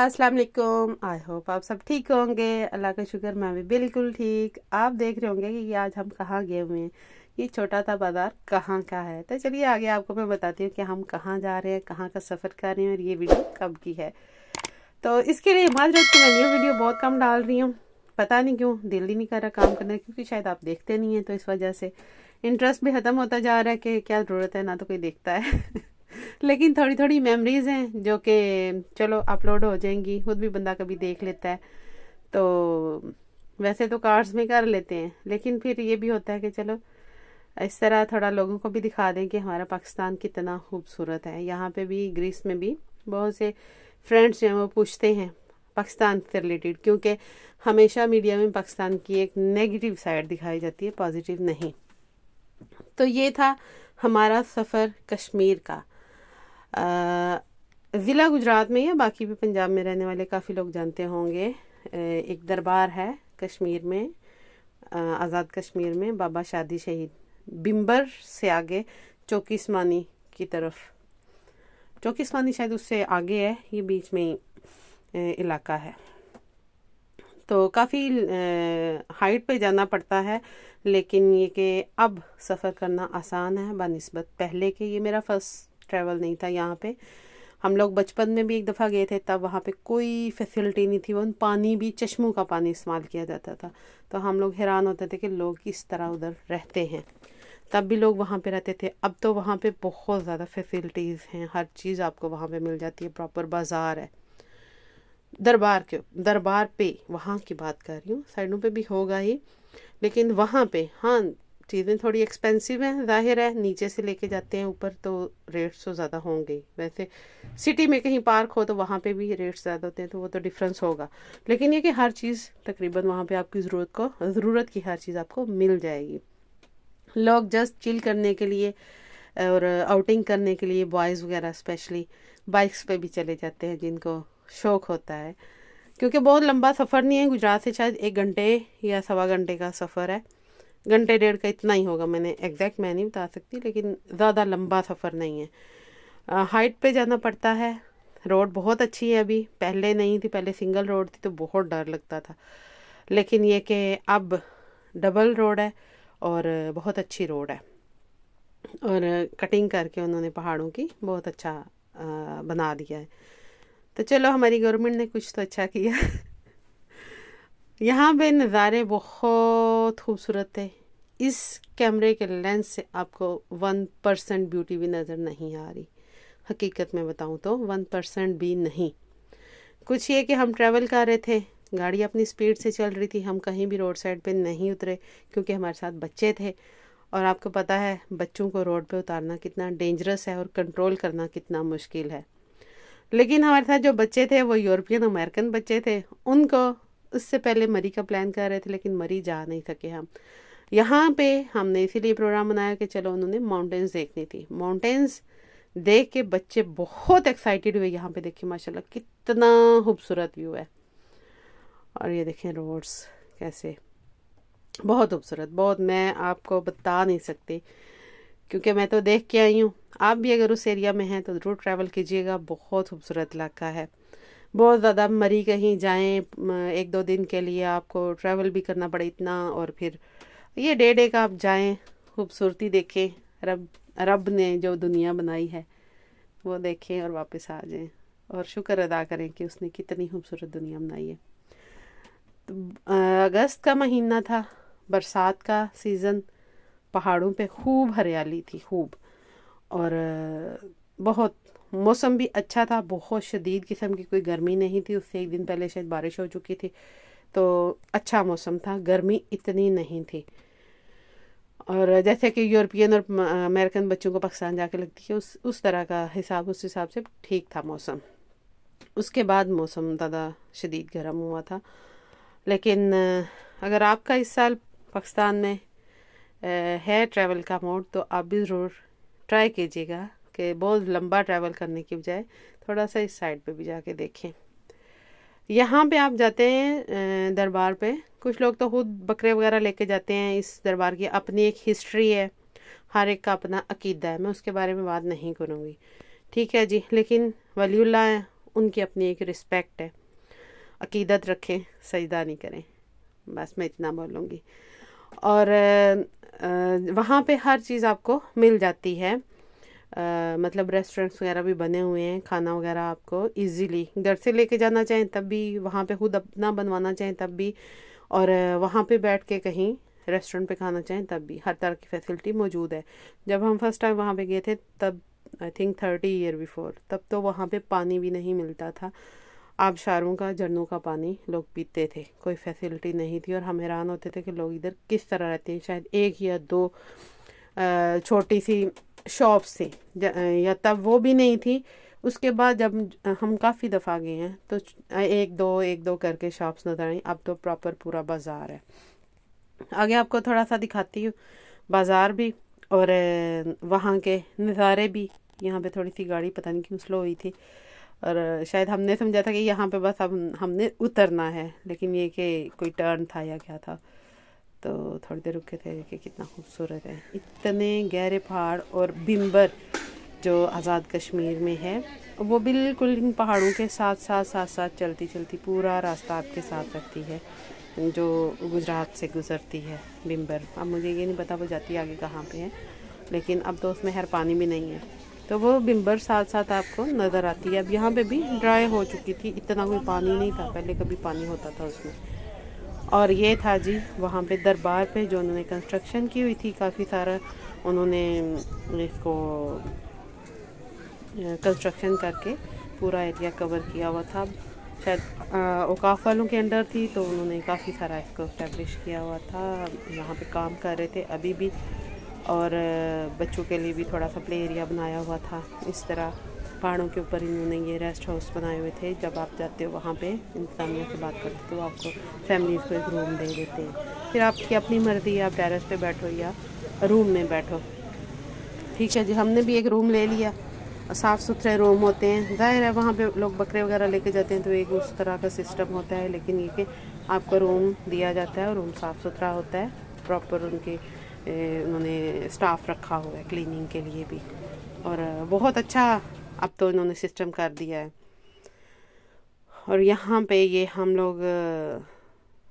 अस्सलाम वालेकुम I hope आप सब ठीक होंगे अल्लाह का शुक्र मैं भी बिल्कुल ठीक आप देख रहे होंगे कि आज हम कहाँ गए हुए हैं ये छोटा सा बाज़ार कहाँ का है तो चलिए आगे आपको मैं बताती हूँ कि हम कहाँ जा रहे हैं कहाँ का सफ़र कर रहे हैं और ये वीडियो कब की है तो इसके लिए माजरत की मैं न्यू वीडियो बहुत कम डाल रही हूँ पता नहीं क्यों दिल ही नहीं कर रहा काम करने क्योंकि शायद आप देखते नहीं हैं तो इस वजह से इंटरेस्ट भी ख़त्म होता जा रहा है कि क्या ज़रूरत है ना तो कोई देखता है लेकिन थोड़ी थोड़ी मेमोरीज हैं जो कि चलो अपलोड हो जाएंगी खुद भी बंदा कभी देख लेता है तो वैसे तो कार्ड्स में कर लेते हैं लेकिन फिर ये भी होता है कि चलो इस तरह थोड़ा लोगों को भी दिखा दें कि हमारा पाकिस्तान कितना खूबसूरत है यहाँ पे भी ग्रीस में भी बहुत से फ्रेंड्स जो हैं वो पूछते हैं पाकिस्तान से रिलेटेड क्योंकि हमेशा मीडिया में पाकिस्तान की एक नेगेटिव साइड दिखाई जाती है पॉजिटिव नहीं तो ये था हमारा सफ़र कश्मीर का ज़िला गुजरात में या बाकी भी पंजाब में रहने वाले काफ़ी लोग जानते होंगे एक दरबार है कश्मीर में आज़ाद कश्मीर में बाबा शादी शहीद बिम्बर से आगे चौकी स्मानी की तरफ चौकी स्मानी शायद उससे आगे है ये बीच में ही इलाका है तो काफ़ी हाइट पे जाना पड़ता है लेकिन ये कि अब सफ़र करना आसान है बनस्बत पहले के ये मेरा फर्स्ट ट्रैवल नहीं था यहाँ पे हम लोग बचपन में भी एक दफ़ा गए थे तब वहाँ पे कोई फैसिलिटी नहीं थी वन पानी भी चश्मों का पानी इस्तेमाल किया जाता था तो हम लोग हैरान होते थे कि लोग किस तरह उधर रहते हैं तब भी लोग वहाँ पे रहते थे अब तो वहाँ पे बहुत ज़्यादा फैसिलिटीज़ हैं हर चीज़ आपको वहाँ पे मिल जाती है प्रॉपर बाज़ार है दरबार के दरबार पे वहाँ की बात कर रही हूँ साइडों पे भी होगा ही लेकिन वहाँ पे हाँ चीज़ें थोड़ी एक्सपेंसिव हैं जाहिर है नीचे से लेके जाते हैं ऊपर तो रेट्स तो ज़्यादा होंगे वैसे सिटी में कहीं पार्क हो तो वहाँ पे भी रेट्स ज़्यादा होते हैं तो वो तो डिफरेंस होगा लेकिन ये कि हर चीज़ तकरीबन वहाँ पे आपकी ज़रूरत को ज़रूरत की हर चीज़ आपको मिल जाएगी लोग जस्ट चिल करने के लिए और आउटिंग करने के लिए बॉयज़ वगैरह स्पेशली बाइक्स पर भी चले जाते हैं जिनको शौक़ होता है क्योंकि बहुत लंबा सफ़र नहीं है गुजरात से शायद एक घंटे या सवा घंटे का सफ़र है घंटे डेढ़ का इतना ही होगा मैंने एग्जैक्ट मैं नहीं बता सकती लेकिन ज़्यादा लंबा सफ़र नहीं है आ, हाइट पे जाना पड़ता है रोड बहुत अच्छी है अभी पहले नहीं थी पहले सिंगल रोड थी तो बहुत डर लगता था लेकिन ये कि अब डबल रोड है और बहुत अच्छी रोड है और कटिंग करके उन्होंने पहाड़ों की बहुत अच्छा आ, बना दिया है तो चलो हमारी गवर्नमेंट ने कुछ तो अच्छा किया यहाँ पे नज़ारे बहुत बहुत खूबसूरत है इस कैमरे के लेंस से आपको वन परसेंट ब्यूटी भी नज़र नहीं आ रही हकीकत में बताऊँ तो वन परसेंट भी नहीं कुछ ये कि हम ट्रैवल कर रहे थे गाड़ी अपनी स्पीड से चल रही थी हम कहीं भी रोड साइड पे नहीं उतरे क्योंकि हमारे साथ बच्चे थे और आपको पता है बच्चों को रोड पे उतारना कितना डेंजरस है और कंट्रोल करना कितना मुश्किल है लेकिन हमारे साथ जो बच्चे थे वो यूरोपियन अमेरिकन बच्चे थे उनको उससे पहले मरी का प्लान कर रहे थे लेकिन मरी जा नहीं सके हम यहाँ पे हमने इसीलिए प्रोग्राम बनाया कि चलो उन्होंने माउंटेन्स देखनी थी माउंटेन्स देख के बच्चे बहुत एक्साइटेड हुए यहाँ पे देखिए माशाल्लाह कितना खूबसूरत व्यू है और ये देखें रोड्स कैसे बहुत खूबसूरत बहुत मैं आपको बता नहीं सकती क्योंकि मैं तो देख के आई हूँ आप भी अगर उस एरिया में हैं तो ज़रूर ट्रैवल कीजिएगा बहुत खूबसूरत इलाका है बहुत ज़्यादा मरी कहीं जाएं एक दो दिन के लिए आपको ट्रैवल भी करना पड़े इतना और फिर ये डे डे का आप जाएं खूबसूरती देखें रब रब ने जो दुनिया बनाई है वो देखें और वापस आ जाएं और शुक्र अदा करें कि उसने कितनी खूबसूरत दुनिया बनाई है तो अगस्त का महीना था बरसात का सीज़न पहाड़ों पे खूब हरियाली थी खूब और बहुत मौसम भी अच्छा था बहुत शदीद किस्म की कोई गर्मी नहीं थी उससे एक दिन पहले शायद बारिश हो चुकी थी तो अच्छा मौसम था गर्मी इतनी नहीं थी और जैसे कि यूरोपियन और अमेरिकन बच्चों को पाकिस्तान जाके लगती है उस उस तरह का हिसाब उस हिसाब से ठीक था मौसम उसके बाद मौसम ज़्यादा शदीद गर्म हुआ था लेकिन अगर आपका इस साल पाकिस्तान में है ट्रैवल का मोड तो आप भी ज़रूर ट्राई कीजिएगा कि बहुत लंबा ट्रैवल करने की बजाय थोड़ा सा इस साइड पे भी जाके देखें यहाँ पे आप जाते हैं दरबार पे कुछ लोग तो खुद बकरे वगैरह लेके जाते हैं इस दरबार की अपनी एक हिस्ट्री है हर एक का अपना अकीदा है मैं उसके बारे में बात नहीं करूँगी ठीक है जी लेकिन वलील्ला है उनकी अपनी एक रिस्पेक्ट है अकीदत रखें सजदा नहीं करें बस मैं इतना बोलूँगी और वहाँ पे हर चीज़ आपको मिल जाती है आ, मतलब रेस्टोरेंट्स वगैरह भी बने हुए हैं खाना वगैरह आपको इजीली घर से लेके जाना चाहें तब भी वहाँ पे खुद अपना बनवाना चाहें तब भी और वहाँ पे बैठ के कहीं रेस्टोरेंट पे खाना चाहें तब भी हर तरह की फैसिलिटी मौजूद है जब हम फर्स्ट टाइम वहाँ पे गए थे तब I think thirty year before तब तो वहाँ पे पानी भी नहीं मिलता था आबशारों का झरनों का पानी लोग पीते थे कोई फैसिलिटी नहीं थी और हम हैरान होते थे कि लोग इधर किस तरह रहते हैं शायद एक या दो छोटी सी शॉप से या तब वो भी नहीं थी उसके बाद जब हम काफ़ी दफ़ा गए हैं तो एक दो एक दो करके शॉप्स नज़र आई अब तो प्रॉपर पूरा बाज़ार है आगे आपको थोड़ा सा दिखाती हूँ बाज़ार भी और वहाँ के नज़ारे भी यहाँ पे थोड़ी सी गाड़ी पता नहीं क्यों स्लो हुई थी और शायद हमने समझा था कि यहाँ पे बस अब हम, हमने उतरना है लेकिन ये कि कोई टर्न था या क्या था तो थोड़ी देर रुके थे देखिए कितना खूबसूरत है इतने गहरे पहाड़ और बिम्बर जो आज़ाद कश्मीर में है वो बिल्कुल इन पहाड़ों के साथ साथ साथ साथ चलती चलती पूरा रास्ता आपके साथ रखती है जो गुजरात से गुज़रती है बिम्बर अब मुझे ये नहीं पता वो जाती आगे कहाँ पे है लेकिन अब तो उसमें हर पानी भी नहीं है तो वो बिम्बर साथ साथ आपको नज़र आती है अब यहाँ पे भी ड्राई हो चुकी थी इतना कोई पानी नहीं था पहले कभी पानी होता था उसमें और ये था जी वहाँ पे दरबार पे जो उन्होंने कंस्ट्रक्शन की हुई थी काफ़ी सारा उन्होंने इसको कंस्ट्रक्शन करके पूरा एरिया कवर किया हुआ था शायद औकाफ वालों के अंडर थी तो उन्होंने काफ़ी सारा इसको इस्टेब्लिश किया हुआ था यहाँ पे काम कर रहे थे अभी भी और बच्चों के लिए भी थोड़ा सा प्ले एरिया बनाया हुआ था इस तरह पहाड़ों के ऊपर इन्होंने ये रेस्ट हाउस बनाए हुए थे जब आप जाते हो वहाँ पे इंतजामिया से बात करते तो आपको फैमिलीज़ को एक रूम दे देते हैं फिर आपकी अपनी मर्ज़ी आप टेरेस पे बैठो या रूम में बैठो ठीक है जी हमने भी एक रूम ले लिया साफ़ सुथरे रूम होते हैं ज़ाहिर है वहाँ पर लोग बकरे वगैरह लेके जाते हैं तो एक उस तरह का सिस्टम होता है लेकिन ये कि आपको रूम दिया जाता है और रूम साफ़ सुथरा होता है प्रॉपर उनके उन्होंने स्टाफ रखा हुआ है क्लिनिंग के लिए भी और बहुत अच्छा अब तो इन्होंने सिस्टम कर दिया है और यहाँ पे ये हम लोग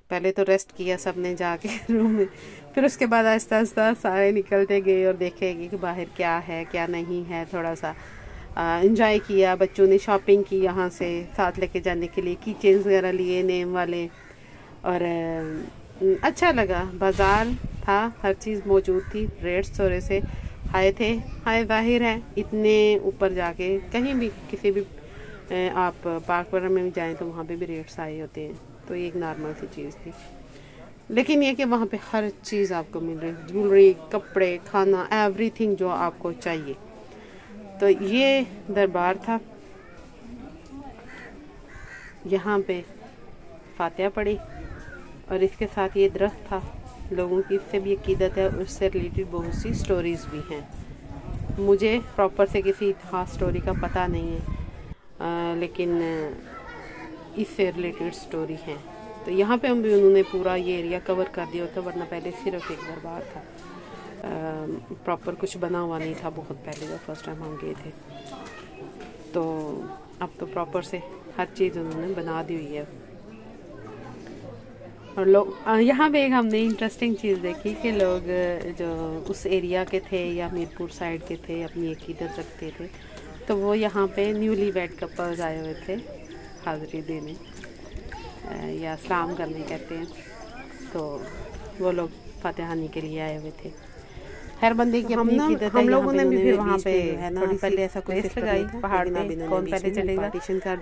पहले तो रेस्ट किया सब ने जाके रूम में फिर उसके बाद आहिस्ता आहिस्ता सारे निकलते गए और देखेंगे कि बाहर क्या है क्या नहीं है थोड़ा सा इंजॉय किया बच्चों ने शॉपिंग की यहाँ से साथ लेके जाने के लिए की चेंज वगैरह लिए नेम वाले और अच्छा लगा बाज़ार था हर चीज़ मौजूद थी रेट्स थोड़े से हाय थे हाय जाहिर है इतने ऊपर जाके कहीं भी किसी भी आप पार्क वगैरह में भी जाएँ तो वहाँ पे भी रेट्स आए होते हैं तो ये एक नॉर्मल सी चीज़ थी लेकिन ये कि वहाँ पे हर चीज़ आपको मिल रही है ज्वेलरी कपड़े खाना एवरीथिंग जो आपको चाहिए तो ये दरबार था यहाँ पे फातह पड़ी और इसके साथ ये दरख्त था लोगों की इससे भी अकीदत है उससे रिलेटेड बहुत सी स्टोरीज़ भी हैं मुझे प्रॉपर से किसी खास स्टोरी का पता नहीं है आ, लेकिन इससे रिलेटेड स्टोरी है तो यहाँ पे हम भी उन्होंने पूरा ये एरिया कवर कर दिया था वरना पहले सिर्फ एक दरबार था प्रॉपर कुछ बना हुआ नहीं था बहुत पहले जब फर्स्ट टाइम हम गए थे तो अब तो प्रॉपर से हर चीज़ उन्होंने बना दी हुई है और लोग यहाँ पे एक हमने इंटरेस्टिंग चीज़ देखी कि लोग जो उस एरिया के थे या मीरपुर साइड के थे अपनी एक इधर रखते थे तो वो यहाँ पे न्यूली वेड कपल्स आए हुए थे हाज़री देने या सलाम करने कहते हैं तो वो लोग फतेहानी के लिए आए हुए थे खैर बंदी की अपनी हम, हम लोगों ने भी फिर वहाँ पे है ना पहले ऐसा कोई रेस्ट लगाई पहाड़ में कौन पहले चलेगा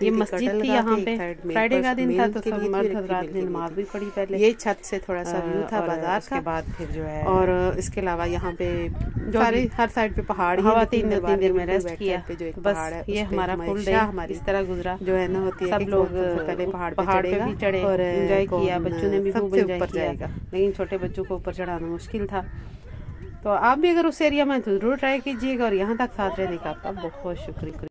ये मस्जिद थी यहाँ पे फ्राइडे का दिन था तो सब मर्द हजरात ने नमाज भी पढ़ी पहले ये छत से थोड़ा सा व्यू था बाजार के बाद फिर जो है और इसके अलावा यहाँ पे सारे हर साइड पे पहाड़ हवा तीन तीन देर में रेस्ट किया पे जो एक बस ये हमारा फुल डे हमारी इस तरह गुजरा जो है ना होती है सब लोग तो पहले पहाड़ पहाड़ पे भी चढ़े और एंजॉय किया बच्चों ने भी खूब एंजॉय किया लेकिन छोटे बच्चों को ऊपर चढ़ाना मुश्किल था तो आप भी अगर उस एरिया में तो ज़रूर ट्राई कीजिएगा और यहाँ तक साथ रहने का आपका बहुत शुक्रिया